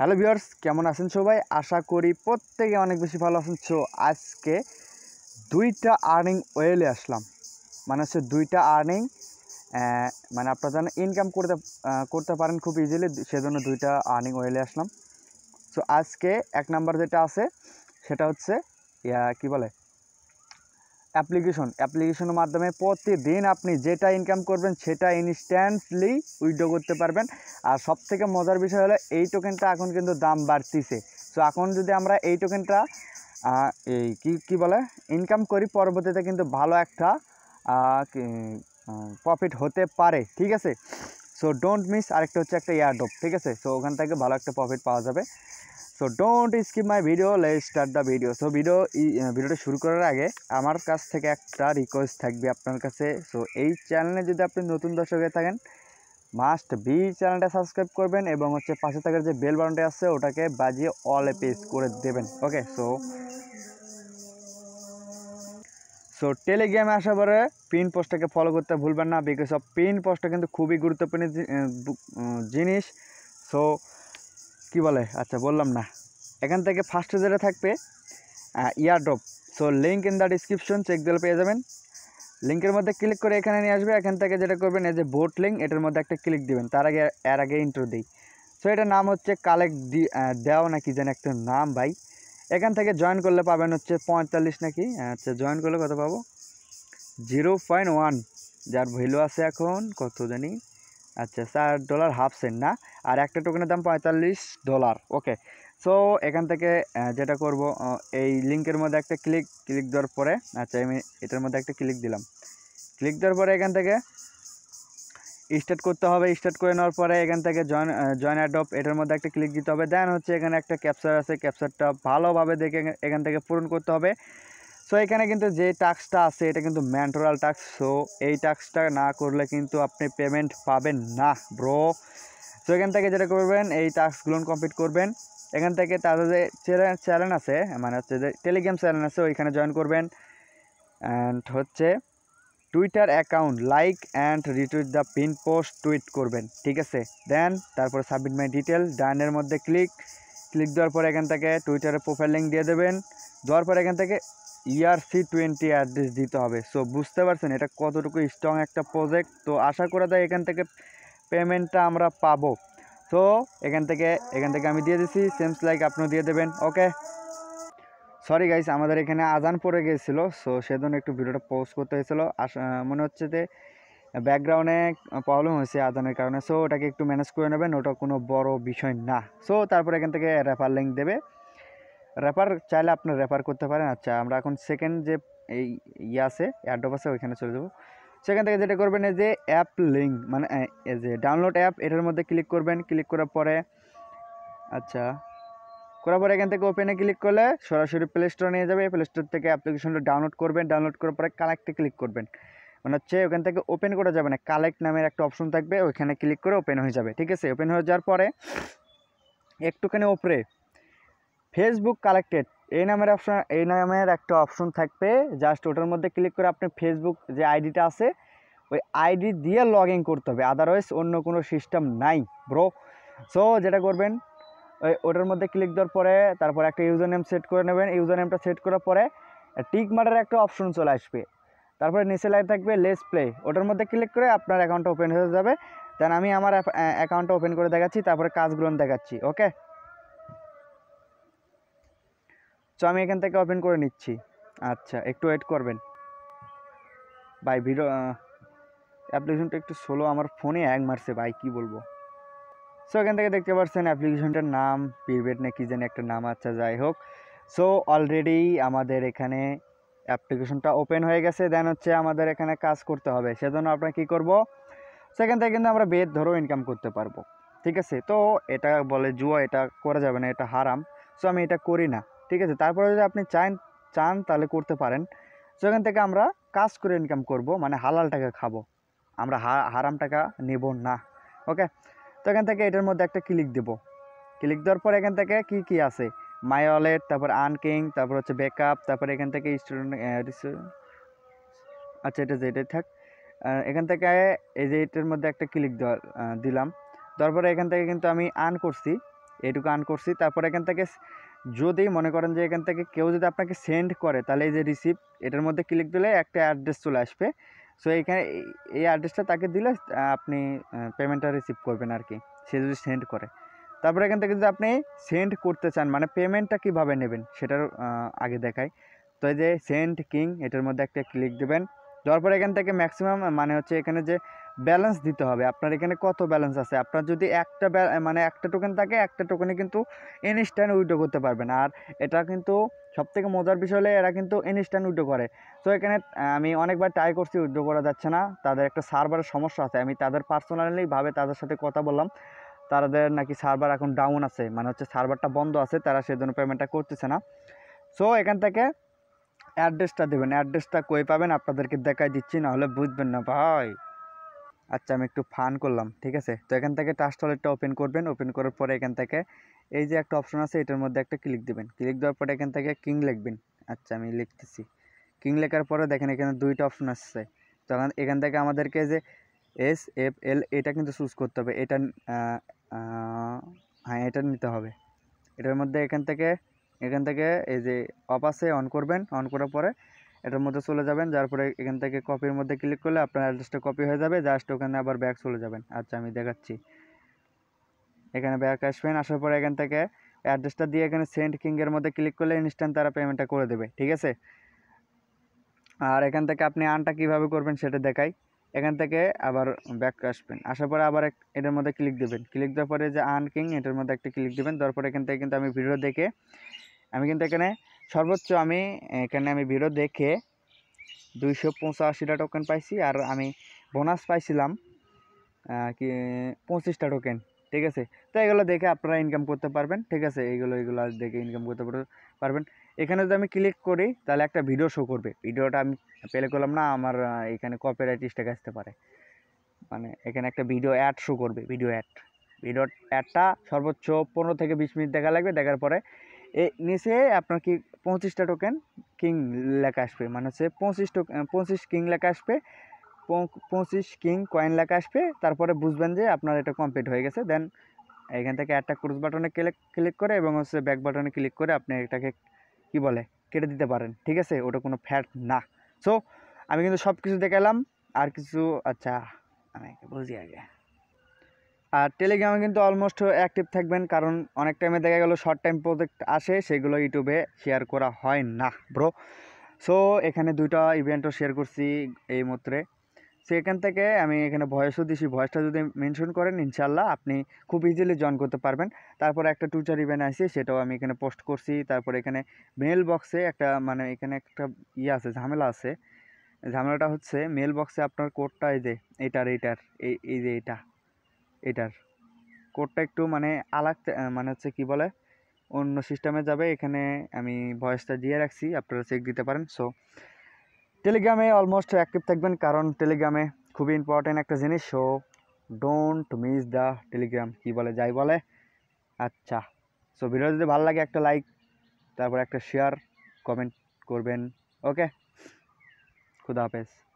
hello viewers কেমন আছেন সবাই আশা করি প্রত্যেকে অনেক বেশি ভালো আছেন সো আজকে দুইটা আর্নিং ওয়েলে আসলাম মানে হচ্ছে দুইটা আর্নিং মানে আপনার যেন ইনকাম করতে করতে পারেন খুব ইজিলি সেজন্য দুইটা আর্নিং ওয়েলে আসলাম সো আজকে এক নাম্বার যেটা আছে সেটা হচ্ছে কি বলে অ্যাপ্লিকেশন অ্যাপ্লিকেশনের মাধ্যমে প্রতিদিন আপনি যেটা ইনকাম করবেন সেটা ইনস্ট্যান্টলি উইথড্র করতে পারবেন আর সব থেকে মজার বিষয় হলো এই টোকেনটা এখন কিন্তু দাম বাড়তিছে তো এখন যদি আমরা এই টোকেনটা এই কি কি বলে ইনকাম করি পরবর্তীতে কিন্তু ভালো একটা প্রফিট হতে পারে ঠিক আছে সো ডোন্ট মিস আরেকটা হচ্ছে একটা এয়ারড্রপ ঠিক আছে সো ওখান থেকে ভালো একটা প্রফিট পাওয়া যাবে so don't skip my video let start the video so video ভিডিওটা শুরু করার আগে আমার কাছ থেকে একটা রিকোয়েস্ট থাকবে আপনার কাছে সো এই চ্যানেলে যদি আপনি নতুন দর্শক হয়ে থাকেন মাস্ট বি চ্যানেলটা সাবস্ক্রাইব করবেন এবং হচ্ছে পাশে থাকার যে বেল বাউন্ডে আছে ওটাকে বাজিয়ে অল এ পেস করে দেবেন ওকে সো সো টেলিগ্রামে আসার পরে পিন পোস্টটাকে ফলো করতে ভুলবেন না বিকজ অফ পিন পোস্টটা কিন্তু খুবই গুরুত্বপূর্ণ জিনিস সো কি বলে আচ্ছা বললাম না এখান থেকে ফার্স্টে যেটা থাকবে airdrop so link in the description check দিলে পেয়ে যাবেন লিঙ্কের মধ্যে ক্লিক করে এখানে নিয়ে আসবে এখান থেকে যেটা করবেন এই যে বোট লিঙ্ক এটার মধ্যে একটা ক্লিক দিবেন তার আগে এর আগে ইন্টার দিই সো এটার নাম হচ্ছে কালেক্ট দি দেও নাকি যেন একটা নাম ভাই এখান থেকে জয়েন করলে পাবেন হচ্ছে পঁয়তাল্লিশ নাকি আচ্ছা জয়েন করলে কত পাবো জিরো পয়েন্ট ওয়ান যার ভ্যালু আছে এখন কত জানি আচ্ছা চার ডলার হাফ সেন্ট না আর একটা টোকেনের দাম পঁয়তাল্লিশ ডলার ওকে সো এখান থেকে যেটা করব এই লিঙ্কের মধ্যে একটা ক্লিক ক্লিক দেওয়ার পরে আচ্ছা আমি এটার মধ্যে একটা ক্লিক দিলাম ক্লিক দেওয়ার পরে এখান থেকে স্টার্ট করতে হবে স্টার্ট করে নেওয়ার পরে এখান থেকে জয়েন জয়েন অ্যাডপ এটার মধ্যে একটা ক্লিক দিতে হবে দেন হচ্ছে এখানে একটা ক্যাপচার আছে ক্যাপচারটা ভালোভাবে দেখে এখান থেকে পূরণ করতে হবে সো এখানে কিন্তু যে টাস্কটা আছে এটা কিন্তু ম্যান্টোরাল টাস্ক সো এই টাস্কটা না করলে কিন্তু আপনি পেমেন্ট পাবেন না ব্রো সো এখান থেকে যেটা করবেন এই টাস্কগুলো কমপ্লিট করবেন এখান থেকে তাদের যে চ্যানেল আছে মানে হচ্ছে যে টেলিগ্রাম চ্যানেল আছে ওইখানে জয়েন করবেন অ্যান্ড হচ্ছে Twitter account like and retweet the pin post tweet করবেন ঠিক আছে দেন তারপরে সাবমিট মাই ডিটেল ডানের মধ্যে ক্লিক ক্লিক দেওয়ার পর এখান থেকে টুইটারে প্রোফাইল লিঙ্ক দিয়ে দেবেন দেওয়ার পর এখান থেকে ইআরসি টোয়েন্টি অ্যাড্রেস দিতে হবে সো বুঝতে পারছেন এটা কতটুকু স্ট্রং একটা প্রজেক্ট তো আশা করা যায় এখান থেকে পেমেন্টটা আমরা পাবো সো এখান থেকে এখান থেকে আমি দিয়ে দিছি সেমস লাইক আপনিও দিয়ে দেবেন ওকে সরি গাইস আমাদের এখানে আজান পড়ে গিয়েছিলো সো সেজন্য একটু ভিডিওটা পোস্ট করতে হয়েছিলো মনে হচ্ছে যে ব্যাকগ্রাউন্ডে প্রবলেম হয়েছে আদানের কারণে সো ওটাকে একটু ম্যানেজ করে নেবেন ওটা কোনো বড় বিষয় না সো তারপর এখান থেকে রেফার লিঙ্ক দেবে র্যাপার চাইলে আপনি র্যাপার করতে পারেন আচ্ছা আমরা এখন সেকেন্ড যে এই ইয়ে আছে অ্যাডপ আছে ওইখানে চলে যাবো সেখান থেকে যেটা করবেন যে অ্যাপ লিঙ্ক মানে যে ডাউনলোড অ্যাপ এটার মধ্যে ক্লিক করবেন ক্লিক করার পরে আচ্ছা করার পরে এখান থেকে ওপেনে ক্লিক করলে সরাসরি প্লে স্টোর নিয়ে যাবে প্লে স্টোর থেকে অ্যাপ্লিকেশনটা ডাউনলোড করবেন ডাউনলোড করার পরে কালেক্টে ক্লিক করবেন মানে হচ্ছে ওখান থেকে ওপেন করা যাবে না কালেক্ট নামের একটা অপশন থাকবে ওইখানে ক্লিক করে ওপেন হয়ে যাবে ঠিক আছে ওপেন হয়ে যাওয়ার পরে একটুখানি ওপরে ফেসবুক কালেক্টেড এই নামের অপশন এই নামের একটা অপশন থাকবে জাস্ট ওটার মধ্যে ক্লিক করে আপনি ফেসবুক যে আইডিটা আছে ওই আইডি দিয়ে লগ ইন করতে হবে আদারওয়াইজ অন্য কোনো সিস্টেম নাই ব্রো সো যেটা করবেন ওই ওটার মধ্যে ক্লিক দেওয়ার পরে তারপর একটা ইউজার নেম সেট করে নেবেন ইউজার নেমটা সেট করার পরে টিক মারের একটা অপশন চলে আসবে তারপরে নিচে লাইন থাকবে লেস প্লে ওটার মধ্যে ক্লিক করে আপনার অ্যাকাউন্টটা ওপেন হয়ে যাবে দেন আমি আমার অ্যাকাউন্টটা ওপেন করে দেখাচ্ছি তারপরে কাজগুলো দেখাচ্ছি ওকে সো আমি এখান থেকে ওপেন করে নিচ্ছি আচ্ছা একটু ওয়েট করবেন ভাই ভিডিও অ্যাপ্লিকেশনটা একটু স্লো আমার ফোনে এক মারছে ভাই কি বলবো সো এখান থেকে দেখতে পাচ্ছেন অ্যাপ্লিকেশনটার নাম পিভেট না কি যেন একটা নাম আচ্ছা যাই হোক সো অলরেডি আমাদের এখানে অ্যাপ্লিকেশনটা ওপেন হয়ে গেছে দেন হচ্ছে আমাদের এখানে কাজ করতে হবে সেজন্য আপনার কি করব সেখান থেকে কিন্তু আমরা বেদ ধরো ইনকাম করতে পারবো ঠিক আছে তো এটা বলে জুয়া এটা করা যাবে না এটা হারাম সো আমি এটা করি না ঠিক আছে তারপরে যদি আপনি চান চান তাহলে করতে পারেন সেখান থেকে আমরা কাজ করে ইনকাম করব মানে হালাল টাকা খাবো আমরা হারাম টাকা নেব না ওকে তো এখান থেকে এটার মধ্যে একটা ক্লিক দেব ক্লিক দেওয়ার পর এখান থেকে কি কি আছে মাই ওয়ালেট তারপর আনকিং তারপর হচ্ছে ব্যাকআপ তারপর এখান থেকে স্টুডেন্ট আচ্ছা এটা যেটাই থাক এখান থেকে এই যে এটার মধ্যে একটা ক্লিক দিলাম তারপরে এখান থেকে কিন্তু আমি আর্ন করছি এটুকু আর্ন করছি তারপর এখান থেকে যদি মনে করেন যে এখান থেকে কেউ যদি আপনাকে সেন্ড করে তাহলে এই যে রিসিভ এটার মধ্যে ক্লিক দিলে একটা অ্যাড্রেস চলে আসবে সো এখানে এই অ্যাড্রেসটা তাকে দিলে আপনি পেমেন্টটা রিসিভ করবেন আর কি সে যদি সেন্ড করে তারপরে এখান থেকে যদি আপনি সেন্ড করতে চান মানে পেমেন্টটা কিভাবে নেবেন সেটার আগে দেখায় তো এই যে সেন্ড কিং এটার মধ্যে একটা ক্লিক দেবেন দেওয়ার পর এখান থেকে ম্যাক্সিমাম মানে হচ্ছে এখানে যে ব্যালেন্স দিতে হবে আপনার এখানে কত ব্যালেন্স আছে আপনার যদি একটা মানে একটা টোকেন থাকে একটা টোকেনে কিন্তু ইনস্ট্যান্ট উইড্রো করতে পারবেন আর এটা কিন্তু সবথেকে মজার বিষয় হলে এরা কিন্তু ইনস্ট্যান্ট উইড্রো করে তো এখানে আমি অনেকবার ট্রাই করছি উইড্রো করা যাচ্ছে না তাদের একটা সার্ভারের সমস্যা আছে আমি তাদের পার্সোনালিভাবে তাদের সাথে কথা বললাম তাদের নাকি সার্ভার এখন ডাউন আছে মানে হচ্ছে সার্ভারটা বন্ধ আছে তারা সেজন্য পেমেন্টটা করতেছে না সো এখান থেকে অ্যাড্রেসটা দেবেন অ্যাড্রেসটা কই পাবেন আপনাদেরকে দেখাই দিচ্ছি না হলে বুঝবেন না ভাই আচ্ছা আমি একটু ফান করলাম ঠিক আছে তো এখান থেকে টাস্ট ওয়ালেটটা ওপেন করবেন ওপেন করার পরে এখান থেকে এই যে একটা অপশন আছে এটার মধ্যে একটা ক্লিক দেবেন ক্লিক দেওয়ার পরে এখান থেকে কিং লিখবেন আচ্ছা আমি লিখতেছি কিং লেখার পরে দেখেন এখানে দুইটা অপশন আসছে তখন এখান থেকে আমাদেরকে যে এস এফ এল এটা কিন্তু চুজ করতে হবে এটা হ্যাঁ এটা নিতে হবে এটার মধ্যে এখান থেকে এখান থেকে এই যে অফ আছে অন করবেন অন করার পরে এটার মধ্যে চলে যাবেন যার পরে এখান থেকে কপির মধ্যে ক্লিক করলে আপনার অ্যাড্রেসটা কপি হয়ে যাবে জাস্ট ওখানে আবার ব্যাক চলে যাবেন আচ্ছা আমি দেখাচ্ছি এখানে ব্যাক আসবেন আসার পরে এখান থেকে অ্যাড্রেসটা দিয়ে এখানে সেন্ট কিংয়ের মধ্যে ক্লিক করলে ইনস্ট্যান্ট তারা পেমেন্টটা করে দেবে ঠিক আছে আর এখান থেকে আপনি আনটা কিভাবে করবেন সেটা দেখাই এখান থেকে আবার ব্যাক আসবেন আসার পরে আবার এটার মধ্যে ক্লিক দেবেন ক্লিক দেওয়ার পরে যে আনকিং এটার মধ্যে একটা ক্লিক দেবেন তারপরে এখান থেকে কিন্তু আমি ভিডিও দেখে আমি কিন্তু এখানে সর্বোচ্চ আমি এখানে আমি ভিডিও দেখে দুইশো পঁচাশিটা টোকেন পাইছি আর আমি বোনাস পাইছিলাম কি পঁচিশটা টোকেন ঠিক আছে তো এগুলো দেখে আপনারা ইনকাম করতে পারবেন ঠিক আছে এইগুলো এগুলো দেখে ইনকাম করতে পারবেন এখানে যদি আমি ক্লিক করি তাহলে একটা ভিডিও শো করবে ভিডিওটা আমি প্লে করলাম না আমার এখানে কপিরাইট স্ট্রাইক আসতে পারে মানে এখানে একটা ভিডিও অ্যাড শো করবে ভিডিও অ্যাড ভিডিও অ্যাডটা সর্বোচ্চ পনেরো থেকে বিশ মিনিট দেখা লাগবে দেখার পরে এ নিচে আপনার কি পঁচিশটা টোকেন কিং লেখা আসবে মানে হচ্ছে পঁচিশ টোকেন পঁচিশ কিং লেখা আসবে পঁচিশ কিং কয়েন লেখা আসবে তারপরে বুঝবেন যে আপনার এটা কমপ্লিট হয়ে গেছে দেন এখান থেকে একটা ক্রুজ বাটনে ক্লিক ক্লিক করে এবং হচ্ছে ব্যাক বাটনে ক্লিক করে আপনি এটাকে কি বলে কেটে দিতে পারেন ঠিক আছে ওটা কোনো ফ্যাট না সো আমি কিন্তু সব কিছু দেখালাম আর কিছু আচ্ছা আমি বুঝি আগে আর টেলিগ্রামে কিন্তু অলমোস্ট অ্যাক্টিভ থাকবেন কারণ অনেক টাইমে দেখা গেল শর্ট টাইম প্রজেক্ট আসে সেগুলো ইউটিউবে শেয়ার করা হয় না ব্রো সো এখানে দুইটা ইভেন্টও শেয়ার করছি এই মুহূর্তে সো এখান থেকে আমি এখানে ভয়েসও দিছি ভয়েসটা যদি মেনশন করেন ইনশাল্লাহ আপনি খুব ইজিলি জয়েন করতে পারবেন তারপর একটা টুইটার ইভেন্ট আছে সেটাও আমি এখানে পোস্ট করছি তারপর এখানে মেল বক্সে একটা মানে এখানে একটা ইয়ে আছে ঝামেলা আছে ঝামেলাটা হচ্ছে মেল বক্সে আপনার কোডটা এই যে এটার এইটার এই এই যে এটা এটার কোডটা একটু মানে আলাক মানে হচ্ছে কি বলে অন্য সিস্টেমে যাবে এখানে আমি ভয়েসটা দিয়ে রাখছি আপনারা চেক দিতে পারেন সো টেলিগ্রামে অলমোস্ট অ্যাক্টিভ থাকবেন কারণ টেলিগ্রামে খুবই ইম্পর্ট্যান্ট একটা জিনিস so don't miss the Telegram কি বলে যাই বলে আচ্ছা সো ভিডিও যদি ভালো লাগে একটা লাইক তারপর একটা শেয়ার কমেন্ট করবেন ওকে খুদা হাফেজ